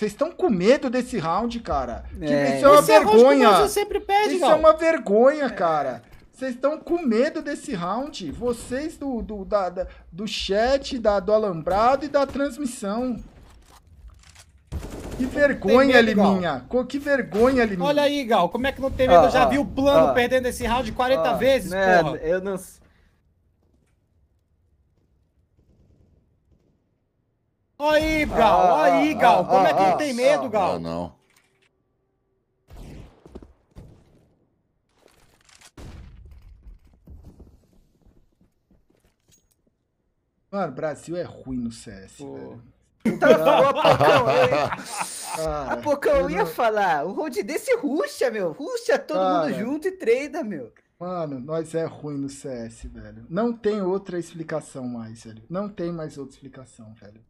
Vocês estão com medo desse round, cara. É. Isso é uma Esse é vergonha. É sempre pede, Isso é uma vergonha, cara. Vocês estão com medo desse round. Vocês do, do, da, da, do chat, da, do alambrado e da transmissão. Que vergonha, medo, Liminha. Gal. Que vergonha, Liminha. Olha aí, Gal, como é que não tem medo? Ah, eu já ah, vi o plano ah, perdendo esse round 40 ah, vezes, né, porra. Eu não... Aí, Gal, ah, aí, ah, Gal. Ah, Como ah, é que não ah, tem ah, medo, Gal? Não, não. Mano, Brasil é ruim no CS, Pô. velho. bom, Pocão, eu... a Pocão eu ia não... falar, um round desse ruxa, meu. Ruxa todo mundo junto e treina, meu. Mano, nós é ruim no CS, velho. Não tem outra explicação mais, velho. Não tem mais outra explicação, velho.